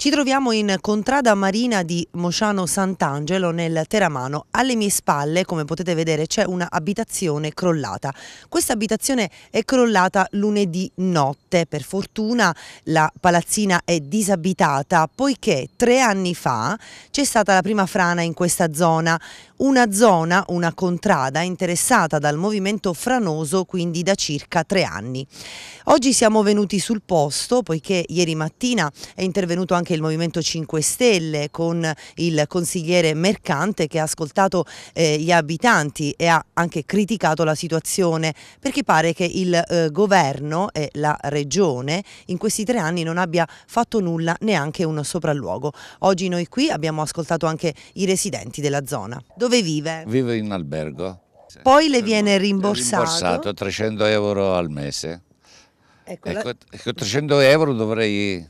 Ci troviamo in contrada marina di Mosciano Sant'Angelo nel Teramano. Alle mie spalle, come potete vedere, c'è un'abitazione crollata. Questa abitazione è crollata lunedì notte. Per fortuna la palazzina è disabitata poiché tre anni fa c'è stata la prima frana in questa zona una zona, una contrada interessata dal movimento franoso quindi da circa tre anni. Oggi siamo venuti sul posto poiché ieri mattina è intervenuto anche il Movimento 5 Stelle con il consigliere Mercante che ha ascoltato eh, gli abitanti e ha anche criticato la situazione perché pare che il eh, governo e la regione in questi tre anni non abbia fatto nulla neanche un sopralluogo. Oggi noi qui abbiamo ascoltato anche i residenti della zona. Dove vive? Vive in albergo. Poi le viene rimborsato? Rimborsato 300 euro al mese. Ecco, ecco, 300 ecco, euro dovrei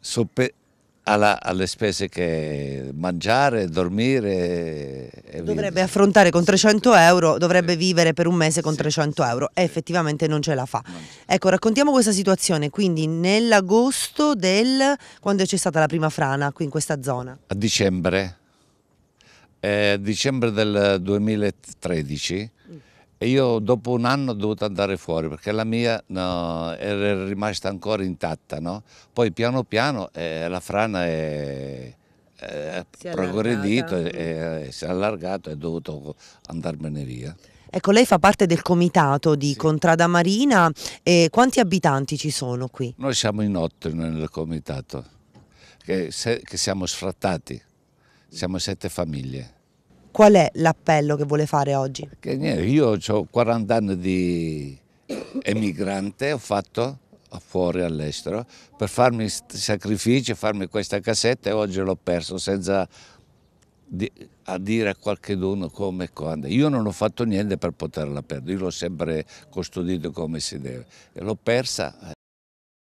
soppe alla, alle spese che mangiare, dormire. E dovrebbe vivere. affrontare con 300 euro, dovrebbe vivere per un mese con sì, 300 euro sì, e effettivamente non ce la fa. Ecco, raccontiamo questa situazione, quindi nell'agosto del... quando c'è stata la prima frana qui in questa zona? A dicembre eh, dicembre del 2013 e io dopo un anno ho dovuto andare fuori perché la mia no, era rimasta ancora intatta. No? Poi piano piano eh, la frana è, è progredito, è, è, eh, si è allargato e ho dovuto andarmene via. Ecco, lei fa parte del comitato di sì. Contrada Marina e quanti abitanti ci sono qui? Noi siamo in otto nel comitato, che, se, che siamo sfrattati, siamo sette famiglie. Qual è l'appello che vuole fare oggi? Niente, io ho 40 anni di emigrante, ho fatto fuori all'estero, per farmi sacrifici, farmi questa cassetta e oggi l'ho perso senza di, a dire a qualcuno come e quando. Io non ho fatto niente per poterla perdere, io l'ho sempre custodito come si deve e l'ho persa. Eh.